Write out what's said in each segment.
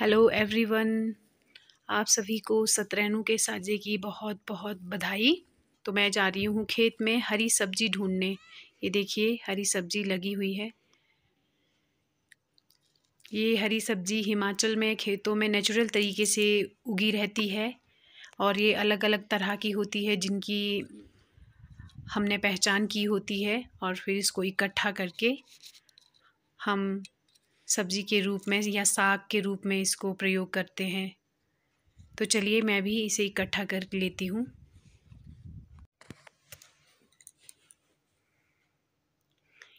hello everyone आप सभी को सतरेनु के साजे की बहुत बहुत बधाई तो मैं जा रही हूँ खेत में हरी सब्जी ढूंढने ये देखिए हरी सब्जी लगी हुई है ये हरी सब्जी हिमाचल में खेतों में नेचुरल तरीके से उगी रहती है और ये अलग अलग तरह की होती है जिनकी हमने पहचान की होती है और फिर इसको इकट्ठा करके हम सब्ज़ी के रूप में या साग के रूप में इसको प्रयोग करते हैं तो चलिए मैं भी इसे इकट्ठा कर लेती हूँ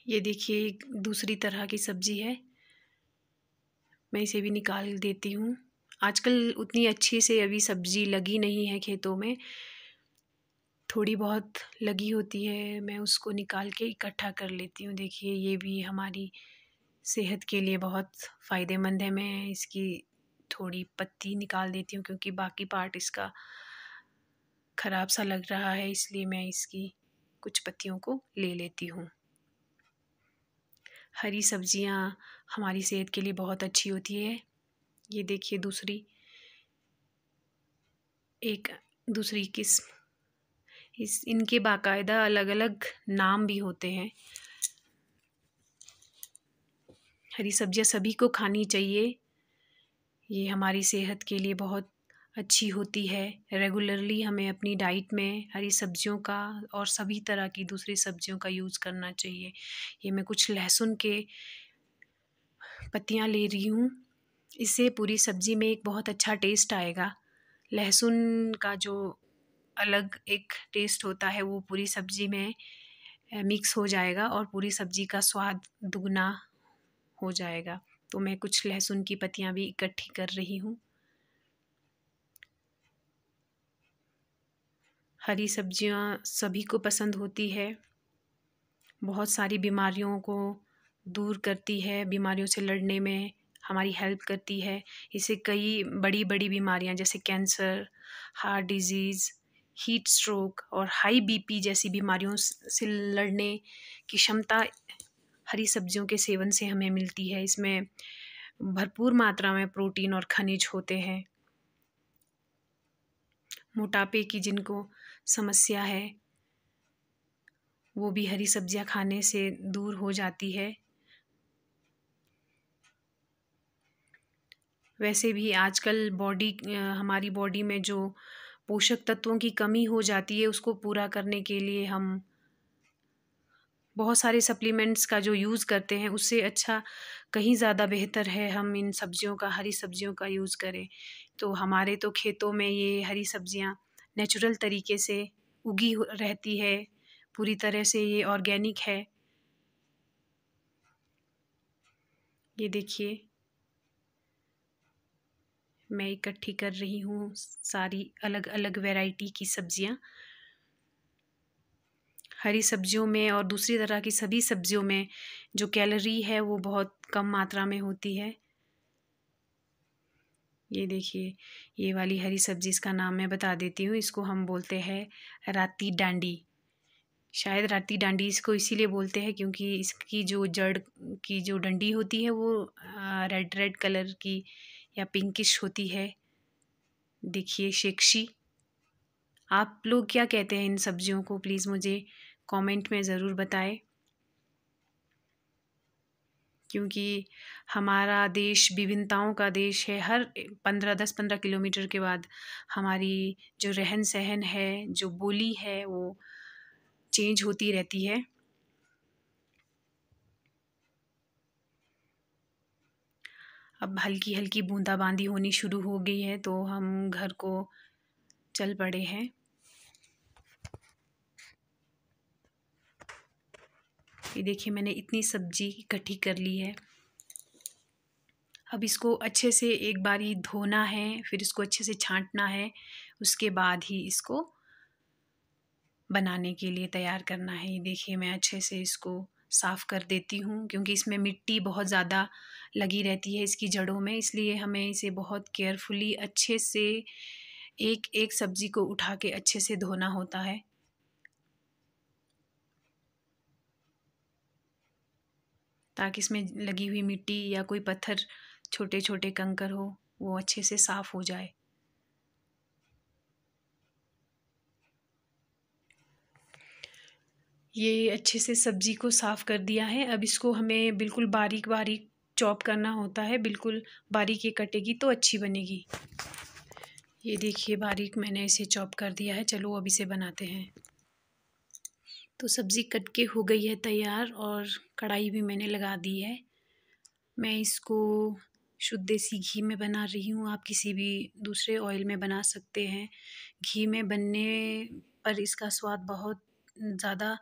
ये देखिए दूसरी तरह की सब्ज़ी है मैं इसे भी निकाल देती हूँ आजकल उतनी अच्छी से अभी सब्ज़ी लगी नहीं है खेतों में थोड़ी बहुत लगी होती है मैं उसको निकाल के इकट्ठा कर लेती हूँ देखिए ये भी हमारी सेहत के लिए बहुत फ़ायदेमंद है मैं इसकी थोड़ी पत्ती निकाल देती हूँ क्योंकि बाकी पार्ट इसका ख़राब सा लग रहा है इसलिए मैं इसकी कुछ पत्तियों को ले लेती हूँ हरी सब्जियाँ हमारी सेहत के लिए बहुत अच्छी होती है ये देखिए दूसरी एक दूसरी किस्म इस इनके बाकायदा अलग अलग नाम भी होते हैं हरी सब्जियां सभी को खानी चाहिए ये हमारी सेहत के लिए बहुत अच्छी होती है रेगुलरली हमें अपनी डाइट में हरी सब्जियों का और सभी तरह की दूसरी सब्जियों का यूज़ करना चाहिए ये मैं कुछ लहसुन के पत्तियाँ ले रही हूँ इससे पूरी सब्ज़ी में एक बहुत अच्छा टेस्ट आएगा लहसुन का जो अलग एक टेस्ट होता है वो पूरी सब्ज़ी में मिक्स हो जाएगा और पूरी सब्ज़ी का स्वाद दुगना हो जाएगा तो मैं कुछ लहसुन की पत्तियाँ भी इकट्ठी कर रही हूँ हरी सब्जियाँ सभी को पसंद होती है बहुत सारी बीमारियों को दूर करती है बीमारियों से लड़ने में हमारी हेल्प करती है इसे कई बड़ी बड़ी बीमारियां जैसे cancer heart disease heat stroke और हाई बीपी जैसी बीमारियों से लड़ने की क्षमता हरी सब्जियों के सेवन से हमें मिलती है इसमें भरपूर मात्रा में प्रोटीन और खनिज होते हैं मोटापे की जिनको समस्या है वो भी हरी सब्जियां खाने से दूर हो जाती है वैसे भी आजकल बॉडी हमारी बॉडी में जो पोषक तत्वों की कमी हो जाती है उसको पूरा करने के लिए हम बहुत सारे सप्लीमेंट्स का जो यूज़ करते हैं उससे अच्छा कहीं ज़्यादा बेहतर है हम इन सब्जियों का हरी सब्जियों का यूज़ करें तो हमारे तो खेतों में ये हरी सब्जियाँ नेचुरल तरीके से उगी रहती है पूरी तरह से ये ऑर्गेनिक है ये देखिए मैं इकट्ठी कर रही हूँ सारी अलग अलग वैरायटी की सब्ज़ियाँ हरी सब्जियों में और दूसरी तरह की सभी सब्जियों में जो कैलोरी है वो बहुत कम मात्रा में होती है ये देखिए ये वाली हरी सब्जी इसका नाम मैं बता देती हूँ इसको हम बोलते हैं राती डांडी शायद राती डांडी इसको इसीलिए बोलते हैं क्योंकि इसकी जो जड़ की जो डंडी होती है वो रेड रेड कलर की या पिंकिश होती है देखिए शेक्षी आप लोग क्या कहते हैं इन सब्जियों को प्लीज़ मुझे कमेंट में ज़रूर बताएं क्योंकि हमारा देश विभिन्नताओं का देश है हर पंद्रह दस पंद्रह किलोमीटर के बाद हमारी जो रहन सहन है जो बोली है वो चेंज होती रहती है अब हल्की हल्की बूंदाबांदी होनी शुरू हो गई है तो हम घर को चल पड़े हैं ये देखिए मैंने इतनी सब्जी इकट्ठी कर ली है अब इसको अच्छे से एक बार ही धोना है फिर इसको अच्छे से छांटना है उसके बाद ही इसको बनाने के लिए तैयार करना है ये देखिए मैं अच्छे से इसको साफ़ कर देती हूँ क्योंकि इसमें मिट्टी बहुत ज़्यादा लगी रहती है इसकी जड़ों में इसलिए हमें इसे बहुत केयरफुली अच्छे से एक एक सब्ज़ी को उठा के अच्छे से धोना होता है ताकि इसमें लगी हुई मिट्टी या कोई पत्थर छोटे छोटे कंकर हो वो अच्छे से साफ़ हो जाए ये अच्छे से सब्ज़ी को साफ़ कर दिया है अब इसको हमें बिल्कुल बारीक बारीक चॉप करना होता है बिल्कुल बारीक ये कटेगी तो अच्छी बनेगी ये देखिए बारीक मैंने इसे चॉप कर दिया है चलो अब इसे बनाते हैं तो सब्ज़ी कट के हो गई है तैयार और कढ़ाई भी मैंने लगा दी है मैं इसको शुद्ध देसी घी में बना रही हूँ आप किसी भी दूसरे ऑयल में बना सकते हैं घी में बनने पर इसका स्वाद बहुत ज़्यादा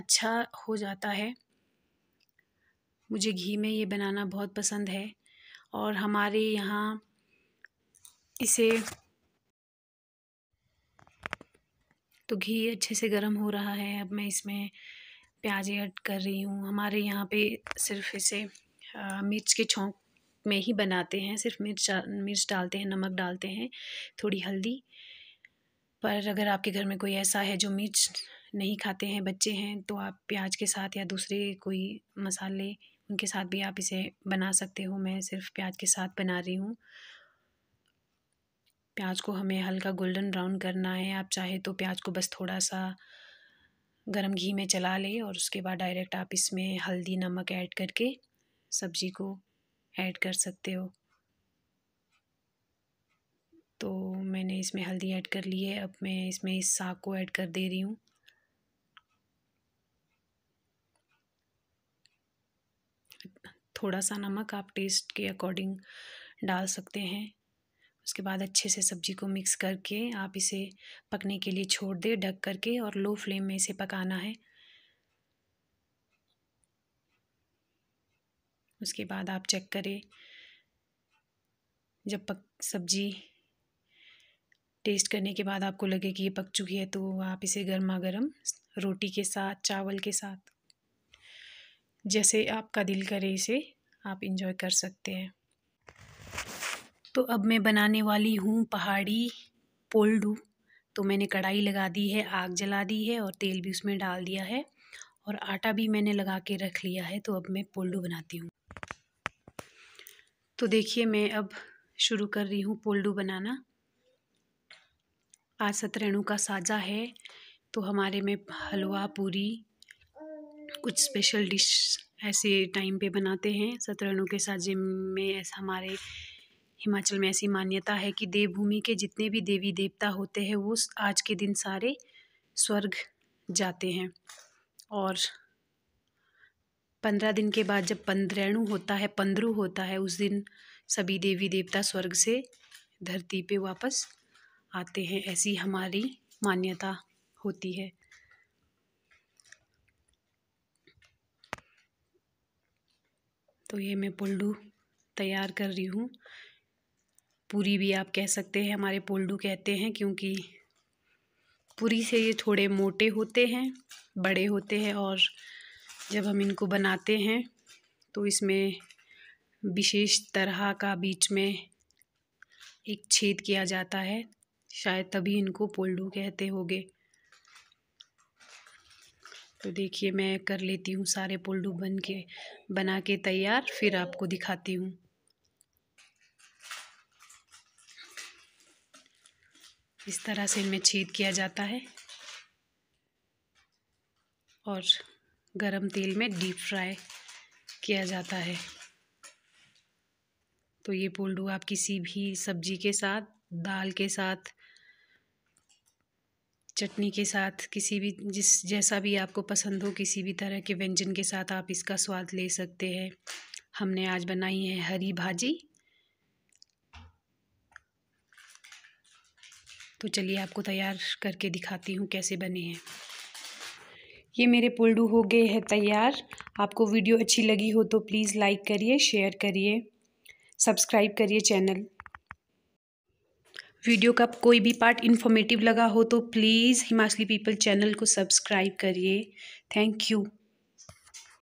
अच्छा हो जाता है मुझे घी में ये बनाना बहुत पसंद है और हमारे यहाँ इसे तो घी अच्छे से गर्म हो रहा है अब मैं इसमें प्याज ऐड कर रही हूँ हमारे यहाँ पे सिर्फ इसे मिर्च के छोंक में ही बनाते हैं सिर्फ मिर्च मिर्च डालते हैं नमक डालते हैं थोड़ी हल्दी पर अगर आपके घर में कोई ऐसा है जो मिर्च नहीं खाते हैं बच्चे हैं तो आप प्याज के साथ या दूसरे कोई मसाले उनके साथ भी आप इसे बना सकते हो मैं सिर्फ प्याज के साथ बना रही हूँ प्याज को हमें हल्का गोल्डन ब्राउन करना है आप चाहे तो प्याज को बस थोड़ा सा गरम घी में चला ले और उसके बाद डायरेक्ट आप इसमें हल्दी नमक ऐड करके सब्ज़ी को ऐड कर सकते हो तो मैंने इसमें हल्दी ऐड कर ली है अब मैं इसमें इस साग को ऐड कर दे रही हूँ थोड़ा सा नमक आप टेस्ट के अकॉर्डिंग डाल सकते हैं उसके बाद अच्छे से सब्ज़ी को मिक्स करके आप इसे पकने के लिए छोड़ दें ढक करके और लो फ्लेम में इसे पकाना है उसके बाद आप चेक करें जब पक सब्ज़ी टेस्ट करने के बाद आपको लगे कि ये पक चुकी है तो आप इसे गर्मा गर्म रोटी के साथ चावल के साथ जैसे आपका दिल करे इसे आप इंजॉय कर सकते हैं तो अब मैं बनाने वाली हूँ पहाड़ी पोल्डू तो मैंने कढ़ाई लगा दी है आग जला दी है और तेल भी उसमें डाल दिया है और आटा भी मैंने लगा के रख लिया है तो अब मैं पोल्डू बनाती हूँ तो देखिए मैं अब शुरू कर रही हूँ पोल्डू बनाना आज सतरेणु का साजा है तो हमारे में हलवा पूरी कुछ स्पेशल डिश ऐसे टाइम पे बनाते हैं सतरेणु के साजे में ऐसा हमारे हिमाचल में ऐसी मान्यता है कि देवभूमि के जितने भी देवी देवता होते हैं वो आज के दिन सारे स्वर्ग जाते हैं और पंद्रह दिन के बाद जब पंद्रैणु होता है पंद्रु होता है उस दिन सभी देवी देवता स्वर्ग से धरती पे वापस आते हैं ऐसी हमारी मान्यता होती है तो ये मैं पुल्डू तैयार कर रही हूँ पूरी भी आप कह सकते हैं हमारे पोल्डू कहते हैं क्योंकि पूरी से ये थोड़े मोटे होते हैं बड़े होते हैं और जब हम इनको बनाते हैं तो इसमें विशेष तरह का बीच में एक छेद किया जाता है शायद तभी इनको पोल्डू कहते होंगे तो देखिए मैं कर लेती हूँ सारे पोल्डू बन के बना के तैयार फिर आपको दिखाती हूँ इस तरह से इनमें छेद किया जाता है और गरम तेल में डीप फ्राई किया जाता है तो ये पोल्डू आप किसी भी सब्जी के साथ दाल के साथ चटनी के साथ किसी भी जिस जैसा भी आपको पसंद हो किसी भी तरह के व्यंजन के साथ आप इसका स्वाद ले सकते हैं हमने आज बनाई है हरी भाजी तो चलिए आपको तैयार करके दिखाती हूँ कैसे बने हैं ये मेरे पुलडू हो गए हैं तैयार आपको वीडियो अच्छी लगी हो तो प्लीज़ लाइक करिए शेयर करिए सब्सक्राइब करिए चैनल वीडियो का कोई भी पार्ट इन्फॉर्मेटिव लगा हो तो प्लीज़ हिमाचली पीपल चैनल को सब्सक्राइब करिए थैंक यू